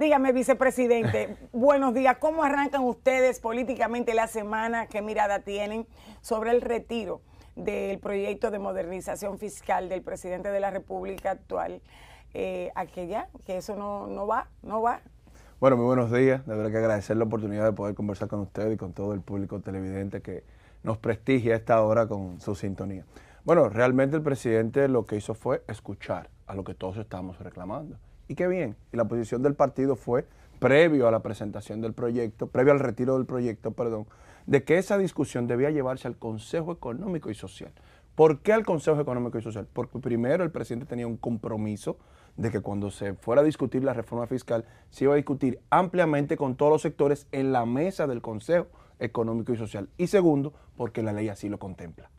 Dígame, vicepresidente, buenos días. ¿Cómo arrancan ustedes políticamente la semana? ¿Qué mirada tienen sobre el retiro del proyecto de modernización fiscal del presidente de la República actual? Eh, aquella, que eso no, va, no va. Bueno, muy buenos días. De que agradecer la oportunidad de poder conversar con usted y con todo el público televidente que nos prestigia a esta hora con su sintonía. Bueno, realmente el presidente lo que hizo fue escuchar a lo que todos estamos reclamando y qué bien. Y la posición del partido fue, previo a la presentación del proyecto, previo al retiro del proyecto, perdón, de que esa discusión debía llevarse al Consejo Económico y Social. ¿Por qué al Consejo Económico y Social? Porque primero el presidente tenía un compromiso de que cuando se fuera a discutir la reforma fiscal, se iba a discutir ampliamente con todos los sectores en la mesa del Consejo Económico y Social. Y segundo, porque la ley así lo contempla.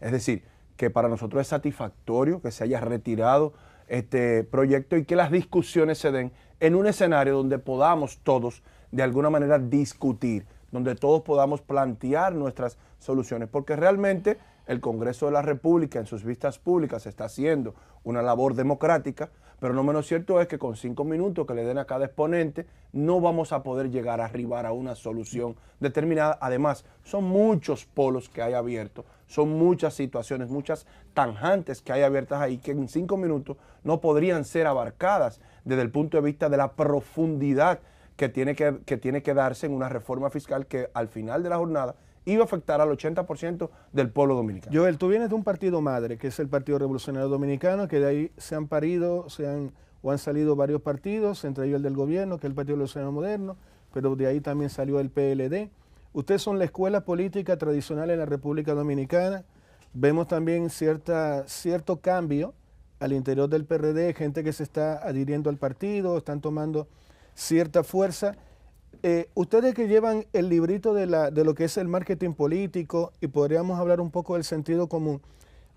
Es decir, que para nosotros es satisfactorio que se haya retirado este proyecto y que las discusiones se den en un escenario donde podamos todos de alguna manera discutir, donde todos podamos plantear nuestras soluciones, porque realmente el Congreso de la República en sus vistas públicas está haciendo una labor democrática, pero no menos cierto es que con cinco minutos que le den a cada exponente no vamos a poder llegar a arribar a una solución determinada. Además, son muchos polos que hay abiertos son muchas situaciones, muchas tangentes que hay abiertas ahí que en cinco minutos no podrían ser abarcadas desde el punto de vista de la profundidad que tiene que, tiene que darse en una reforma fiscal que al final de la jornada iba a afectar al 80% del pueblo dominicano. Joel, tú vienes de un partido madre, que es el Partido Revolucionario Dominicano, que de ahí se han parido, se han, o han salido varios partidos, entre ellos el del gobierno, que es el Partido Revolucionario Moderno, pero de ahí también salió el PLD. Ustedes son la escuela política tradicional en la República Dominicana. Vemos también cierta, cierto cambio al interior del PRD, gente que se está adhiriendo al partido, están tomando cierta fuerza. Eh, ustedes que llevan el librito de, de, lo que es el marketing político y podríamos hablar un poco del sentido común,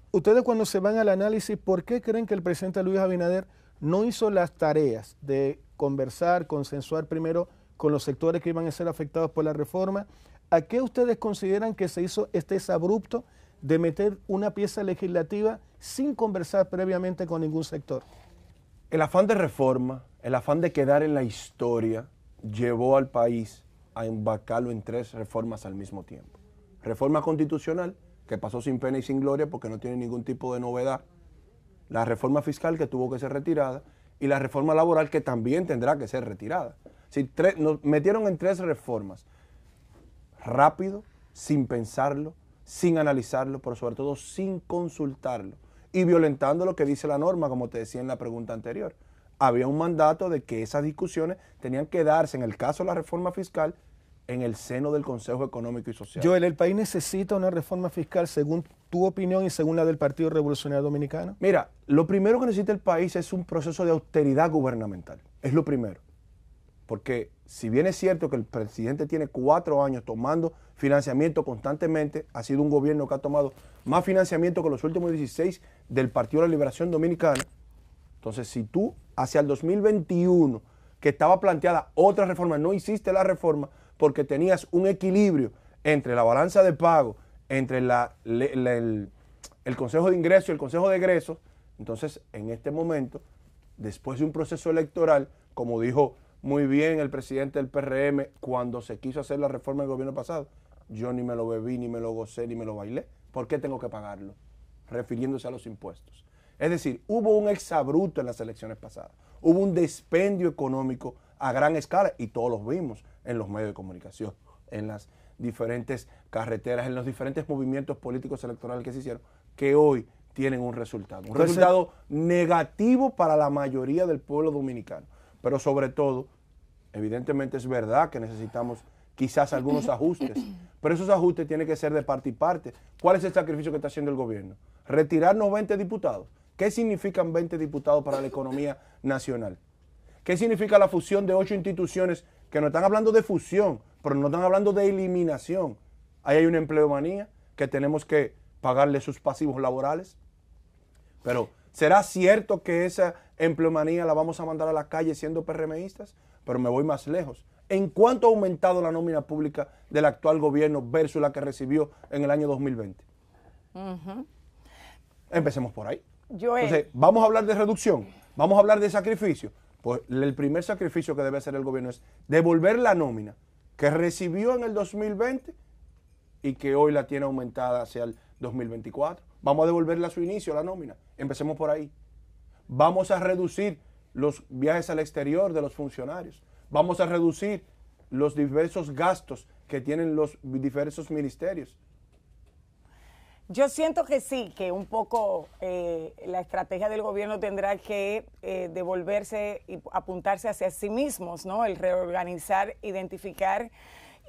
ustedes cuando se van al análisis, ¿por qué creen que el presidente Luis Abinader no hizo las tareas de conversar, consensuar primero con los sectores que iban a ser afectados por la reforma ¿A qué ustedes consideran que se hizo este abrupto de meter una pieza legislativa sin conversar previamente con ningún sector? El afán de reforma, el afán de quedar en la historia, llevó al país a embarcarlo en tres reformas al mismo tiempo. Reforma constitucional, que pasó sin pena y sin gloria porque no tiene ningún tipo de novedad. La reforma fiscal, que tuvo que ser retirada. Y la reforma laboral, que también tendrá que ser retirada. Si nos metieron en tres reformas rápido, sin pensarlo, sin analizarlo, pero sobre todo sin consultarlo y violentando lo que dice la norma, como te decía en la pregunta anterior. Había un mandato de que esas discusiones tenían que darse, en el caso de la reforma fiscal, en el seno del Consejo Económico y Social. Joel, ¿el país necesita una reforma fiscal según tu opinión y según la del Partido Revolucionario Dominicano? Mira, lo primero que necesita el país es un proceso de austeridad gubernamental. Es lo primero. Porque si bien es cierto que el presidente tiene cuatro años tomando financiamiento constantemente, ha sido un gobierno que ha tomado más financiamiento que los últimos 16 del Partido de la Liberación Dominicana, entonces si tú hacia el 2021, que estaba planteada otra reforma, no hiciste la reforma porque tenías un equilibrio entre la balanza de pago, entre el, el Consejo de Ingresos y el Consejo de Egresos, entonces en este momento, después de un proceso electoral, como dijo muy bien el presidente del PRM cuando se quiso hacer la reforma del gobierno pasado. Yo ni me lo bebí, ni me lo gocé, ni me lo bailé. ¿Por qué tengo que pagarlo? Refiriéndose a los impuestos. Es decir, hubo un exabruto en las elecciones pasadas. Hubo un despendio económico a gran escala y todos los vimos en los medios de comunicación, en las diferentes carreteras, en los diferentes movimientos políticos electorales que se hicieron, que hoy tienen un resultado. Un resultado negativo para la mayoría del pueblo dominicano pero sobre todo, evidentemente es verdad que necesitamos quizás algunos ajustes, pero esos ajustes tienen que ser de parte y parte. ¿Cuál es el sacrificio que está haciendo el gobierno? Retirarnos 20 diputados. ¿Qué significan 20 diputados para la economía nacional? ¿Qué significa la fusión de ocho instituciones que no están hablando de fusión, pero no están hablando de eliminación? Ahí hay una empleomanía que tenemos que pagarle sus pasivos laborales. Pero ¿Será cierto que esa empleomanía la vamos a mandar a la calle siendo PRMistas? Pero me voy más lejos. ¿En cuánto ha aumentado la nómina pública del actual gobierno versus la que recibió en el año 2020? Empecemos por ahí. Entonces, vamos a hablar de reducción, vamos a hablar de sacrificio. Pues el primer sacrificio que debe hacer el gobierno es devolver la nómina que recibió en el 2020 y que hoy la tiene aumentada hacia el 2024. Vamos a devolverle a su inicio la nómina. Empecemos por ahí. Vamos a reducir los viajes al exterior de los funcionarios. Vamos a reducir los diversos gastos que tienen los diversos ministerios. Yo siento que sí, que un poco eh, la estrategia del gobierno tendrá que eh, devolverse y apuntarse hacia sí mismos, ¿no? El reorganizar, identificar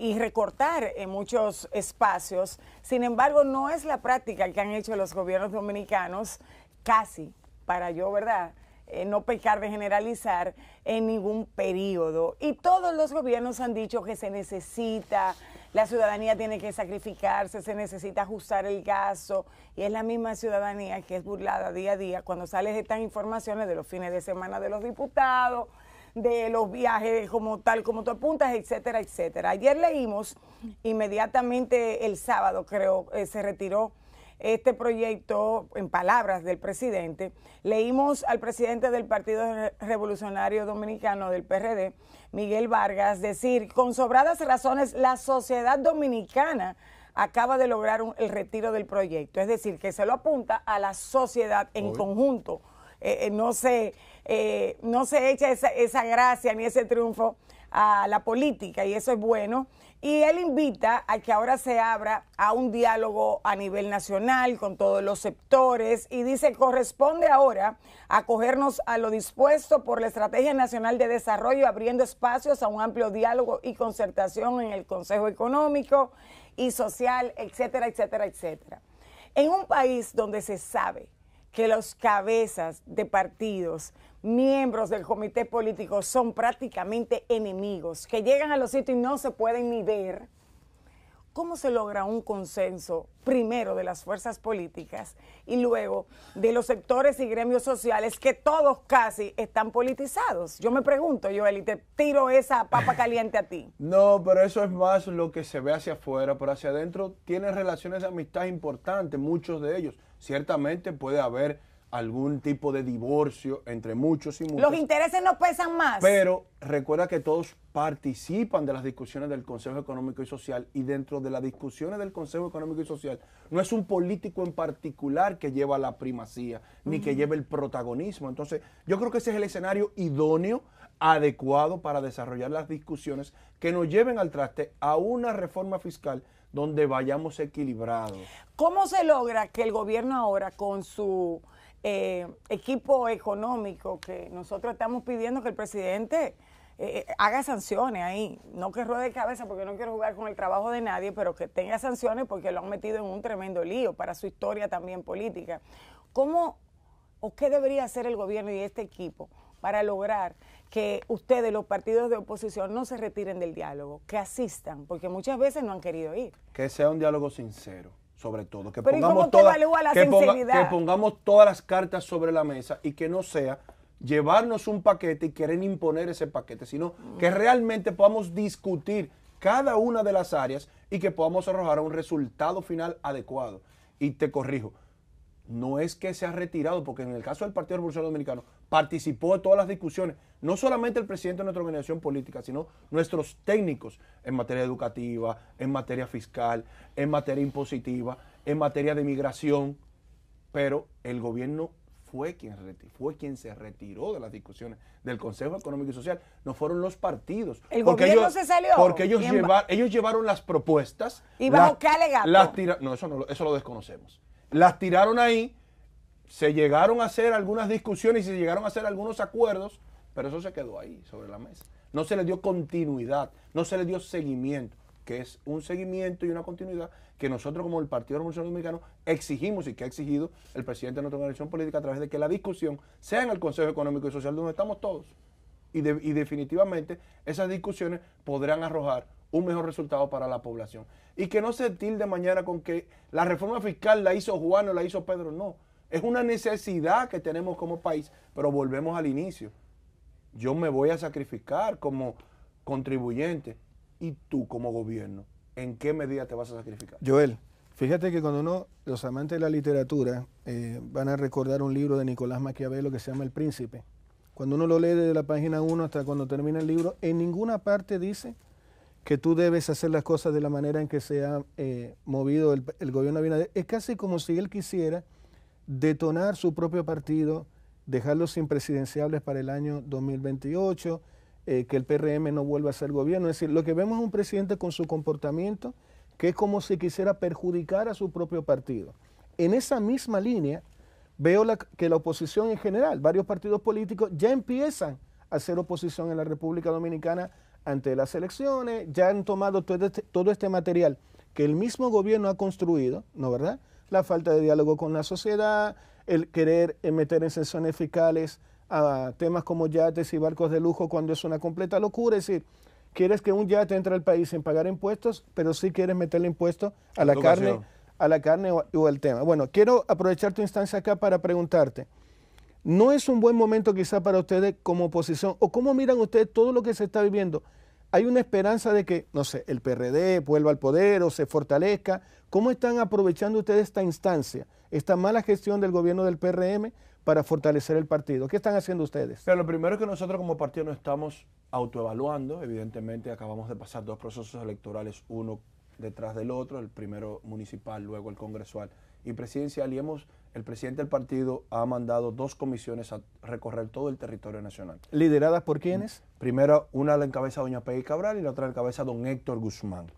y recortar en muchos espacios. Sin embargo, no es la práctica que han hecho los gobiernos dominicanos, casi, para yo, ¿verdad? Eh, no pecar de generalizar en ningún periodo. Y todos los gobiernos han dicho que se necesita, la ciudadanía tiene que sacrificarse, se necesita ajustar el gasto. Y es la misma ciudadanía que es burlada día a día cuando salen estas informaciones de los fines de semana de los diputados, de los viajes como tal, como tú apuntas, etcétera, etcétera. Ayer leímos, inmediatamente el sábado creo, eh, se retiró este proyecto, en palabras del presidente, leímos al presidente del Partido Revolucionario Dominicano del PRD, Miguel Vargas, decir, con sobradas razones, la sociedad dominicana acaba de lograr el retiro del proyecto. Es decir, que se lo apunta a la sociedad en conjunto. Eh, eh, no se eh, no se echa esa, esa gracia ni ese triunfo a la política y eso es bueno. Y él invita a que ahora se abra a un diálogo a nivel nacional con todos los sectores y dice, corresponde ahora acogernos a lo dispuesto por la Estrategia Nacional de Desarrollo, abriendo espacios a un amplio diálogo y concertación en el Consejo Económico y Social, etcétera, etcétera, etcétera. En un país donde se sabe que los cabezas de partidos miembros del comité político son prácticamente enemigos, que llegan a los sitios y no se pueden ni ver, ¿cómo se logra un consenso primero de las fuerzas políticas y luego de los sectores y gremios sociales que todos casi están politizados? Yo me pregunto, Joel, y te tiro esa papa caliente a ti. No, pero eso es más lo que se ve hacia afuera, pero hacia adentro tienen relaciones de amistad importantes, muchos de ellos. Ciertamente puede haber algún tipo de divorcio entre muchos y muchos. Los intereses no pesan más. Pero recuerda que todos participan de las discusiones del Consejo Económico y Social y dentro de las discusiones del Consejo Económico y Social no es un político en particular que lleva la primacía ni que lleve el protagonismo. Entonces yo creo que ese es el escenario idóneo, adecuado para desarrollar las discusiones que nos lleven al traste a una reforma fiscal donde vayamos equilibrados. ¿Cómo se logra que el gobierno ahora con su eh, equipo económico, que nosotros estamos pidiendo que el presidente eh, eh, haga sanciones ahí, no que ruede cabeza porque no quiero jugar con el trabajo de nadie, pero que tenga sanciones porque lo han metido en un tremendo lío para su historia también política. ¿Cómo o qué debería hacer el gobierno y este equipo para lograr que ustedes, los partidos de oposición, no se retiren del diálogo, que asistan, porque muchas veces no han querido ir. Que sea un diálogo sincero, sobre todo. Que pongamos, toda, que, que pongamos todas las cartas sobre la mesa y que no sea llevarnos un paquete y quieren imponer ese paquete, sino que mm. realmente podamos discutir cada una de las áreas y que podamos arrojar un resultado final adecuado. Y te corrijo, no es que se ha retirado, porque en el caso del Partido Revolucionario Dominicano participó de todas las discusiones, no solamente el presidente de nuestra organización política, sino nuestros técnicos en materia educativa, en materia fiscal, en materia impositiva, en materia de migración, pero el gobierno fue quien, fue quien se retiró de las discusiones del Consejo Económico y Social, no fueron los partidos. El porque gobierno ellos, se salió. Porque ellos, llevaron las propuestas. ¿Y bajo qué alegato? no, eso no, eso lo desconocemos las tiraron ahí, se llegaron a hacer algunas discusiones y se llegaron a hacer algunos acuerdos, pero eso se quedó ahí sobre la mesa. No se le dio continuidad, no se le dio seguimiento, que es un seguimiento y una continuidad que nosotros como el Partido Revolucionario Dominicano exigimos y que ha exigido el presidente de nuestra organización política a través de que la discusión sea en el Consejo Económico y Social donde estamos todos. Y, y definitivamente esas discusiones podrán arrojar un mejor resultado para la población. Y que no se tilde mañana con que la reforma fiscal la hizo Juan o la hizo Pedro, no. Es una necesidad que tenemos como país, pero volvemos al inicio. Yo me voy a sacrificar como contribuyente y tú como gobierno. ¿En qué medida te vas a sacrificar? Joel, fíjate que cuando uno, los amantes de la literatura, eh, van a recordar un libro de Nicolás Maquiavelo que se llama El Príncipe. Cuando uno lo lee desde la página 1 hasta cuando termina el libro, en ninguna parte dice que tú debes hacer las cosas de la manera en que se ha eh, movido el, gobierno de Abinader. Es casi como si él quisiera detonar su propio partido, dejarlos sin presidenciables para el año 2028, eh, que el PRM no vuelva a ser gobierno. Es decir, lo que vemos es un presidente con su comportamiento que es como si quisiera perjudicar a su propio partido. En esa misma línea veo que la oposición en general, varios partidos políticos ya empiezan a hacer oposición en la República Dominicana ante las elecciones, ya han tomado este, todo este, material que el mismo gobierno ha construido, ¿no verdad? La falta de diálogo con la sociedad, el querer meter en sesiones fiscales a temas como yates y barcos de lujo cuando es una completa locura, es decir, quieres que un yate entre al país sin pagar impuestos, pero sí quieres meterle impuestos a la carne, a la carne o, al tema. Bueno, quiero aprovechar tu instancia acá para preguntarte. No es un buen momento quizá para ustedes como oposición. ¿O cómo miran ustedes todo lo que se está viviendo? ¿Hay una esperanza de que, no sé, el PRD vuelva al poder o se fortalezca? ¿Cómo están aprovechando ustedes esta instancia, esta mala gestión del gobierno del PRM para fortalecer el partido? ¿Qué están haciendo ustedes? Pero lo primero es que nosotros como partido no estamos autoevaluando. Evidentemente acabamos de pasar dos procesos electorales, uno detrás del otro, el primero municipal, luego el congresual y presidencial y hemos el presidente del partido ha mandado dos comisiones a recorrer todo el territorio nacional. ¿Lideradas por quiénes? Mm, primero, una la encabeza doña Peggy Cabral y la otra la encabeza don Héctor Guzmán.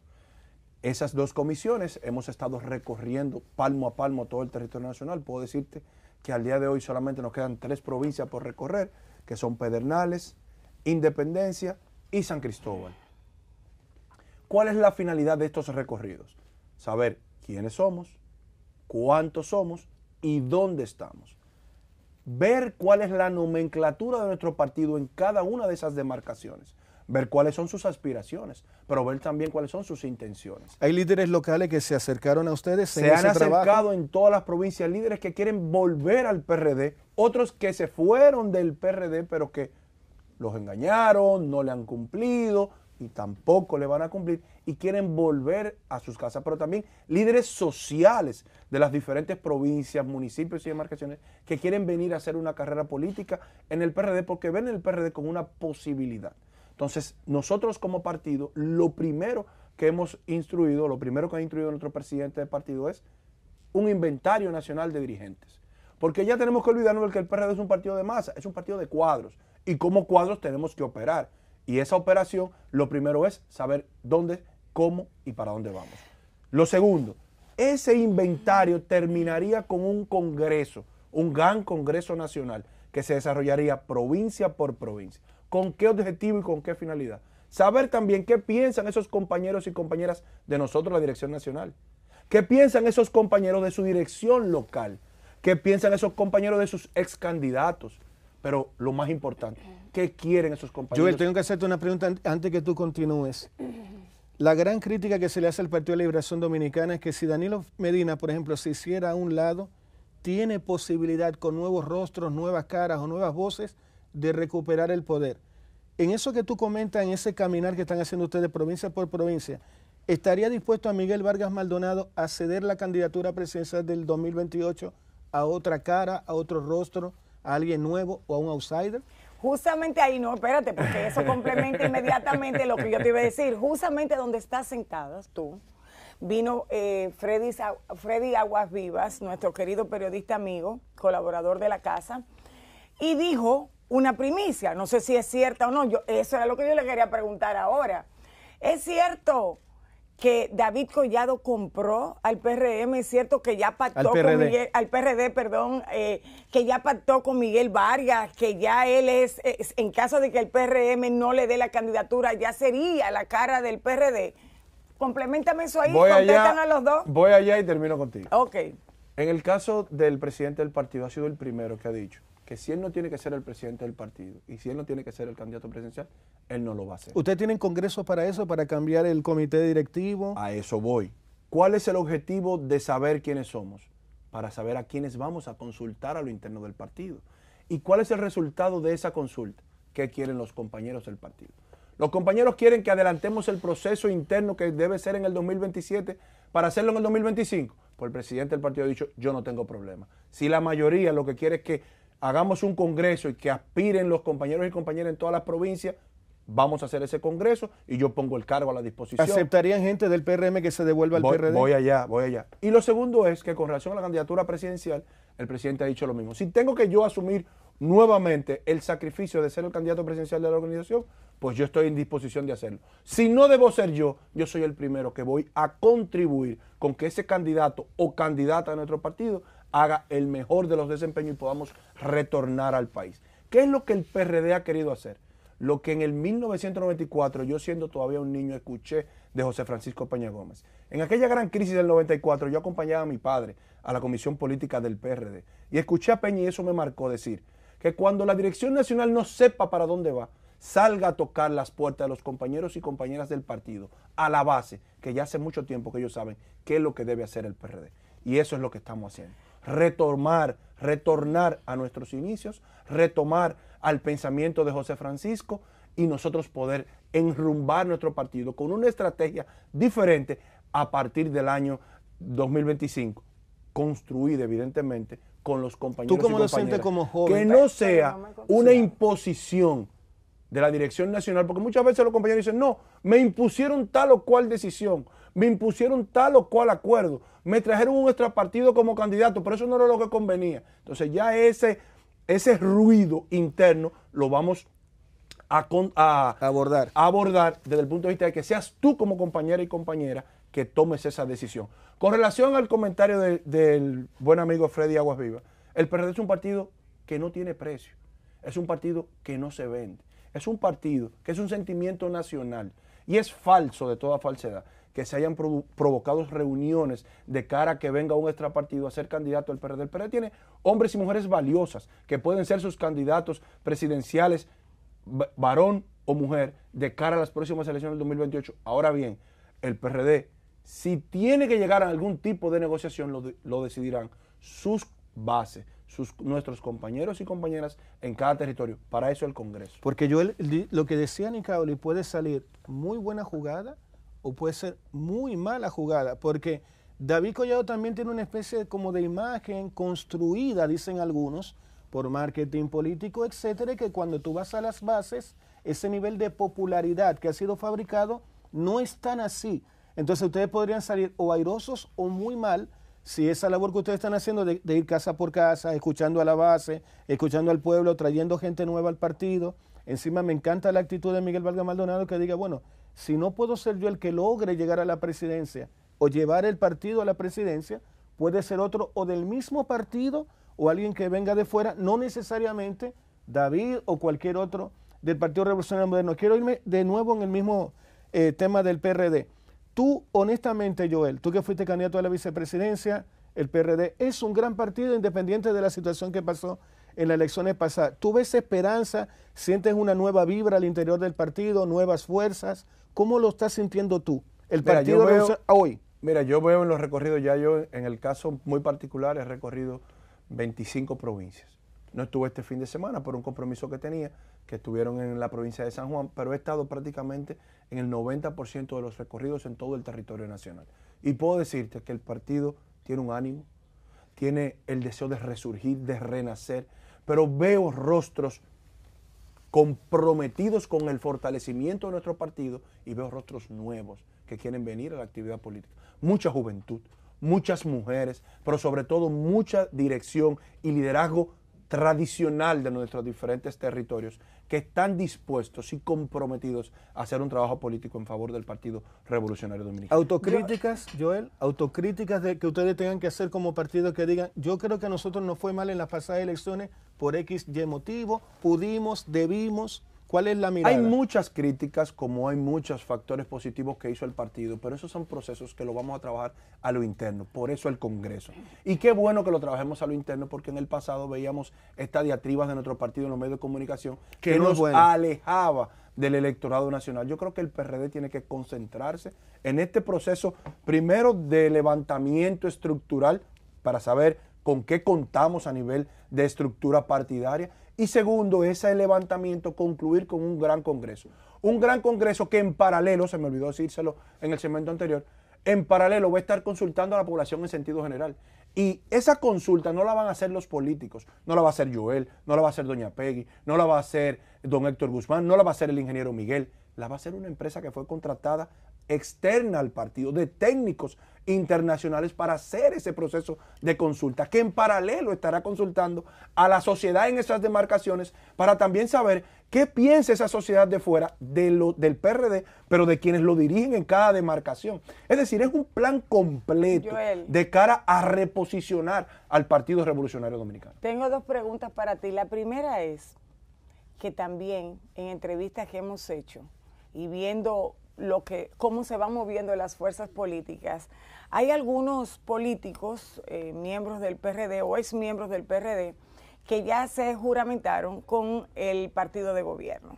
Esas dos comisiones hemos estado recorriendo palmo a palmo todo el territorio nacional. Puedo decirte que al día de hoy solamente nos quedan tres provincias por recorrer, que son Pedernales, Independencia y San Cristóbal. ¿Cuál es la finalidad de estos recorridos? Saber quiénes somos, cuántos somos y dónde estamos. Ver cuál es la nomenclatura de nuestro partido en cada una de esas demarcaciones ver cuáles son sus aspiraciones, pero ver también cuáles son sus intenciones. Hay líderes locales que se acercaron a ustedes. Se han acercado en todas las provincias líderes que quieren volver al PRD, otros que se fueron del PRD, pero que los engañaron, no le han cumplido, y tampoco le van a cumplir y quieren volver a sus casas. Pero también líderes sociales de las diferentes provincias, municipios y demarcaciones que quieren venir a hacer una carrera política en el PRD porque ven el PRD con una posibilidad. Entonces, nosotros como partido, lo primero que hemos instruido, lo primero que ha instruido nuestro presidente de partido es un inventario nacional de dirigentes. Porque ya tenemos que olvidarnos de que el PRD es un partido de masa, es un partido de cuadros. Y como cuadros tenemos que operar. Y esa operación, lo primero es saber dónde, cómo y para dónde vamos. Lo segundo, ese inventario terminaría con un Congreso, un gran Congreso Nacional que se desarrollaría provincia por provincia. ¿Con qué objetivo y con qué finalidad? Saber también qué piensan esos compañeros y compañeras de nosotros, la Dirección Nacional. ¿Qué piensan esos compañeros de su dirección local? ¿Qué piensan esos compañeros de sus ex candidatos? Pero lo más importante, qué quieren esos compañeros. Joel, tengo que hacerte una pregunta antes que tú continúes. La gran crítica que se le hace al Partido de Liberación Dominicana es que si Danilo Medina, por ejemplo, se hiciera a un lado, tiene posibilidad con nuevos rostros, nuevas caras o nuevas voces de recuperar el poder. En eso que tú comentas, en ese caminar que están haciendo ustedes provincia por provincia, ¿estaría dispuesto a Miguel Vargas Maldonado a ceder la candidatura presidencial del 2028 a otra cara, a otro rostro, a alguien nuevo o a un outsider? justamente ahí, no, espérate, porque eso complementa inmediatamente lo que yo te iba a decir. Justamente donde estás sentada tú, vino eh, Freddy, Freddy Aguas Vivas, nuestro querido periodista amigo, colaborador de la casa, y dijo una primicia, no sé si es cierta o no, yo, eso era lo que yo le quería preguntar ahora. ¿Es cierto que David Collado compró al PRM, es cierto que ya pactó con Miguel, al PRD, perdón, eh, que ya pactó con Miguel Vargas, que ya él es, en caso de que el PRM no le dé la candidatura, ya sería la cara del PRD. Complementame eso ahí, voy los dos. Voy allá y termino contigo. Ok. En el caso del presidente del partido, ha sido el primero que ha dicho que si él no tiene que ser el presidente del partido y si él no tiene que ser el candidato presidencial, él no lo va a hacer. ¿Usted tienen congresos para eso, para cambiar el comité directivo? A eso voy. ¿Cuál es el objetivo de saber quiénes somos? Para saber a quiénes vamos a consultar a lo interno del partido. ¿Y cuál es el resultado de esa consulta? ¿Qué quieren los compañeros del partido? Los compañeros quieren que adelantemos el proceso interno que debe ser en el 2027 para hacerlo en el 2025. Pues el presidente del partido ha dicho, yo no tengo problema. Si la mayoría lo que quiere es que hagamos un congreso y que aspiren los compañeros y compañeras en todas las provincias, vamos a hacer ese congreso y yo pongo el cargo a la disposición. ¿Aceptarían gente del PRM que se devuelva al PRD? Voy allá, voy allá. Y lo segundo es que con relación a la candidatura presidencial, el presidente ha dicho lo mismo. Si tengo que yo asumir nuevamente el sacrificio de ser el candidato presidencial de la organización, pues yo estoy en disposición de hacerlo. Si no debo ser yo, yo soy el primero que voy a contribuir con que ese candidato o candidata de nuestro partido haga el mejor de los desempeños y podamos retornar al país. ¿Qué es lo que el PRD ha querido hacer? Lo que en el 1994, yo siendo todavía un niño, escuché de José Francisco Peña Gómez. En aquella gran crisis del 94, yo acompañaba a mi padre a la comisión política del PRD y escuché a Peña y eso me marcó decir que cuando la dirección nacional no sepa para dónde va, salga a tocar las puertas de los compañeros y compañeras del partido, a la base, que ya hace mucho tiempo que ellos saben qué es lo que debe hacer el PRD. Y eso es lo que estamos haciendo retomar, retornar a nuestros inicios, retomar al pensamiento de José Francisco y nosotros poder enrumbar nuestro partido con una estrategia diferente a partir del año 2025, construida evidentemente con los compañeros. ¿Tú como como joven? Que no sea una imposición de la Dirección Nacional, porque muchas veces los compañeros dicen, no, me impusieron tal o cual decisión me impusieron tal o cual acuerdo, me trajeron un partido como candidato, pero eso no era lo que convenía. Entonces ya ese, ese ruido interno lo vamos a, abordar. desde el punto de vista de que seas tú como compañera y compañera que tomes esa decisión. Con relación al comentario del buen amigo Freddy Aguas Viva, el PRD es un partido que no tiene precio, es un partido que no se vende, es un partido que es un sentimiento nacional y es falso de toda falsedad que se hayan provocado reuniones de cara a que venga un extrapartido a ser candidato al PRD. El PRD tiene hombres y mujeres valiosas que pueden ser sus candidatos presidenciales, varón o mujer, de cara a las próximas elecciones del 2028. Ahora bien, el PRD, si tiene que llegar a algún tipo de negociación, lo, decidirán sus bases, sus, nuestros compañeros y compañeras en cada territorio. Para eso el Congreso. Porque yo lo que decía Nicaoli puede salir muy buena jugada o puede ser muy mala jugada, porque David Collado también tiene una especie como de imagen construida, dicen algunos, por marketing político, etcétera, que cuando tú vas a las bases, ese nivel de popularidad que ha sido fabricado no es tan así. Entonces ustedes podrían salir o airosos o muy mal si esa labor que ustedes están haciendo de, ir casa por casa, escuchando a la base, escuchando al pueblo, trayendo gente nueva al partido. Encima me encanta la actitud de Miguel Valga Maldonado que diga, bueno, si no puedo ser yo el que logre llegar a la presidencia o llevar el partido a la presidencia, puede ser otro o del mismo partido o alguien que venga de fuera, no necesariamente David o cualquier otro del Partido Revolucionario Moderno. Quiero irme de nuevo en el mismo eh, tema del PRD. Tú, honestamente, Joel, tú que fuiste candidato a la vicepresidencia, el PRD es un gran partido independiente de la situación que pasó en las elecciones pasadas. ¿Tú ves esperanza? ¿Sientes una nueva vibra al interior del partido, nuevas fuerzas? ¿Cómo lo estás sintiendo tú? El partido hoy. Mira, yo veo en los recorridos, ya yo en el caso muy particular he recorrido 25 provincias. No estuve este fin de semana por un compromiso que tenía, que estuvieron en la provincia de San Juan, pero he estado prácticamente en el 90% de los recorridos en todo el territorio nacional. Y puedo decirte que el partido tiene un ánimo, tiene el deseo de resurgir, de renacer, pero veo rostros comprometidos con el fortalecimiento de nuestro partido y veo rostros nuevos que quieren venir a la actividad política. Mucha juventud, muchas mujeres, pero sobre todo mucha dirección y liderazgo tradicional de nuestros diferentes territorios que están dispuestos y comprometidos a hacer un trabajo político en favor del Partido Revolucionario Dominicano. Autocríticas, Joel, autocríticas de que ustedes tengan que hacer como partido que digan, yo creo que a nosotros nos fue mal en las pasadas elecciones por X, Y motivo, pudimos, debimos. ¿Cuál es la mirada? Hay muchas críticas, como hay muchos factores positivos que hizo el partido, pero esos son procesos que lo vamos a trabajar a lo interno, por eso el Congreso. Y qué bueno que lo trabajemos a lo interno, porque en el pasado veíamos estas diatribas de nuestro partido en los medios de comunicación que, nos alejaba del electorado nacional. Yo creo que el PRD tiene que concentrarse en este proceso, primero de levantamiento estructural, para saber con qué contamos a nivel de estructura partidaria. Y segundo, ese levantamiento concluir con un gran Congreso. Un gran Congreso que en paralelo, se me olvidó decírselo en el segmento anterior, en paralelo va a estar consultando a la población en sentido general. Y esa consulta no la van a hacer los políticos, no la va a hacer Joel, no la va a hacer Doña Peggy, no la va a hacer Don Héctor Guzmán, no la va a hacer el ingeniero Miguel, la va a ser una empresa que fue contratada externa al partido, de técnicos internacionales para hacer ese proceso de consulta, que en paralelo estará consultando a la sociedad en esas demarcaciones para también saber qué piensa esa sociedad de fuera de lo, del PRD, pero de quienes lo dirigen en cada demarcación. Es decir, es un plan completo de cara a reposicionar al Partido Revolucionario Dominicano. Tengo dos preguntas para ti. La primera es que también en entrevistas que hemos hecho, y viendo lo que, cómo se van moviendo las fuerzas políticas, hay algunos políticos, eh, miembros del PRD o ex miembros del PRD, que ya se juramentaron con el partido de gobierno.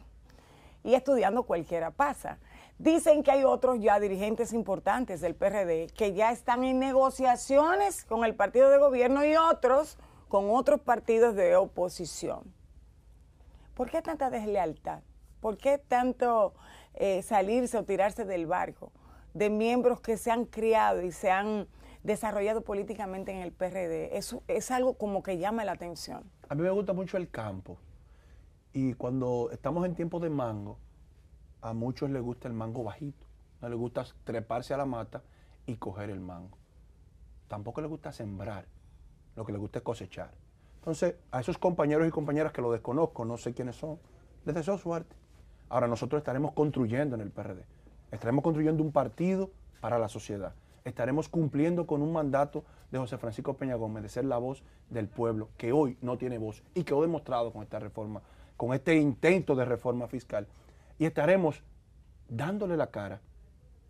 Y estudiando cualquiera pasa. Dicen que hay otros ya dirigentes importantes del PRD que ya están en negociaciones con el partido de gobierno y otros con otros partidos de oposición. ¿Por qué tanta deslealtad? ¿Por qué tanto eh, salirse o tirarse del barco, de miembros que se han criado y se han desarrollado políticamente en el PRD. Eso es algo como que llama la atención. A mí me gusta mucho el campo. Y cuando estamos en tiempos de mango, a muchos les gusta el mango bajito. No les gusta treparse a la mata y coger el mango. Tampoco les gusta sembrar. Lo que les gusta es cosechar. Entonces, a esos compañeros y compañeras que lo desconozco, no sé quiénes son, les deseo suerte. Ahora nosotros estaremos construyendo en el PRD, estaremos construyendo un partido para la sociedad, estaremos cumpliendo con un mandato de José Francisco Peña Gómez de ser la voz del pueblo que hoy no tiene voz y que ha demostrado con esta reforma, con este intento de reforma fiscal. Y estaremos dándole la cara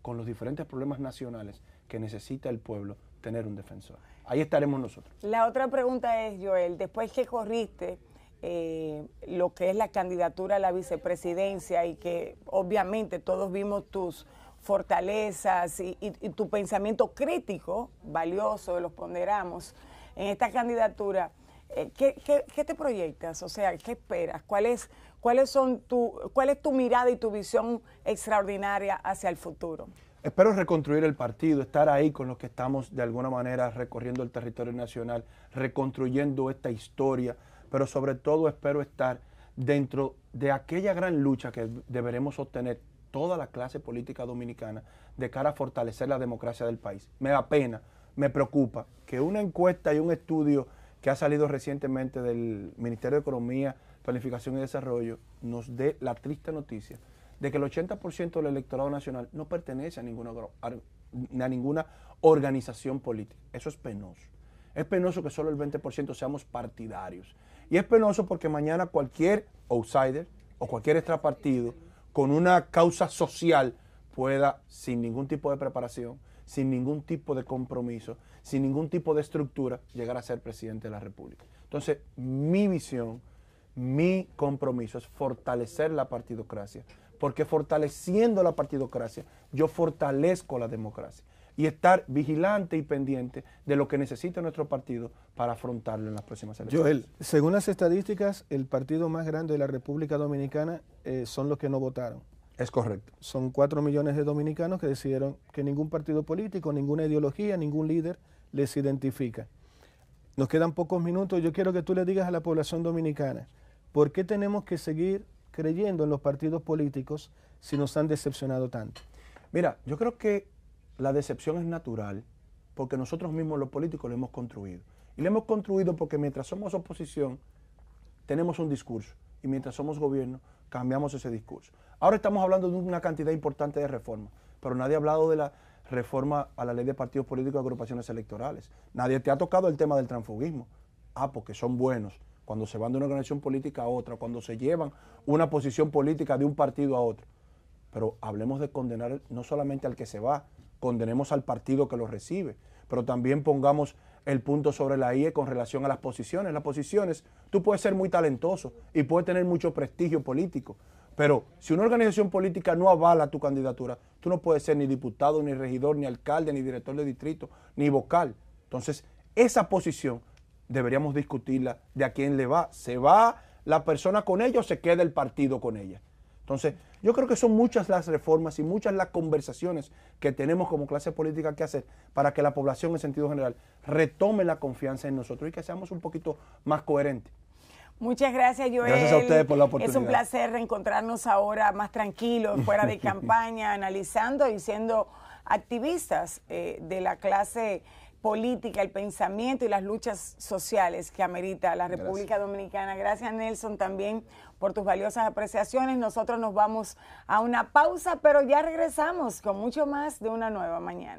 con los diferentes problemas nacionales que necesita el pueblo tener un defensor. Ahí estaremos nosotros. La otra pregunta es, Joel, después que corriste eh, lo que es la candidatura a la vicepresidencia y que obviamente todos vimos tus fortalezas y, tu pensamiento crítico, valioso, los ponderamos, en esta candidatura, eh, ¿qué, te proyectas? O sea, ¿qué esperas? ¿Cuál cuáles son ¿Cuál es tu mirada y tu visión extraordinaria hacia el futuro? Espero reconstruir el partido, estar ahí con los que estamos de alguna manera recorriendo el territorio nacional, reconstruyendo esta historia, pero sobre todo espero estar dentro de aquella gran lucha que deberemos obtener toda la clase política dominicana de cara a fortalecer la democracia del país. Me da pena, me preocupa que una encuesta y un estudio que ha salido recientemente del Ministerio de Economía, Planificación y Desarrollo nos dé la triste noticia de que el 80% del electorado nacional no pertenece a ninguna, a ninguna organización política. Eso es penoso. Es penoso que solo el 20% seamos partidarios. Y es penoso porque mañana cualquier outsider o cualquier extrapartido con una causa social pueda, sin ningún tipo de preparación, sin ningún tipo de compromiso, sin ningún tipo de estructura, llegar a ser presidente de la República. Entonces, mi visión, mi compromiso es fortalecer la partidocracia, porque fortaleciendo la partidocracia, yo fortalezco la democracia y estar vigilante y pendiente de lo que necesita nuestro partido para afrontarlo en las próximas elecciones. Joel, según las estadísticas, el partido más grande de la República Dominicana eh, son los que no votaron. Es correcto. Son cuatro millones de dominicanos que decidieron que ningún partido político, ninguna ideología, ningún líder les identifica. Nos quedan pocos minutos. Yo quiero que tú le digas a la población dominicana, ¿por qué tenemos que seguir creyendo en los partidos políticos si nos han decepcionado tanto? Mira, yo creo que la decepción es natural porque nosotros mismos los políticos lo hemos construido. Y lo hemos construido porque mientras somos oposición tenemos un discurso y mientras somos gobierno cambiamos ese discurso. Ahora estamos hablando de una cantidad importante de reformas, pero nadie ha hablado de la reforma a la ley de partidos políticos y agrupaciones electorales. Nadie te ha tocado el tema del transfugismo. Ah, porque son buenos cuando se van de una organización política a otra, cuando se llevan una posición política de un partido a otro. Pero hablemos de condenar no solamente al que se va, condenemos al partido que lo recibe, pero también pongamos el punto sobre la IE con relación a las posiciones. Las posiciones, tú puedes ser muy talentoso y puedes tener mucho prestigio político, pero si una organización política no avala tu candidatura, tú no puedes ser ni diputado, ni regidor, ni alcalde, ni director de distrito, ni vocal. Entonces, esa posición deberíamos discutirla de a quién le va. ¿Se va la persona con ella o se queda el partido con ella? Entonces, yo creo que son muchas las reformas y muchas las conversaciones que tenemos como clase política que hacer para que la población en sentido general retome la confianza en nosotros y que seamos un poquito más coherentes. Muchas gracias, Joel. Gracias a ustedes por la oportunidad. Es un placer reencontrarnos ahora más tranquilos, fuera de campaña, analizando y siendo activistas eh, de la clase política, el pensamiento y las luchas sociales que amerita la República Dominicana. Gracias, Nelson, también por tus valiosas apreciaciones. Nosotros nos vamos a una pausa, pero ya regresamos con mucho más de una nueva mañana.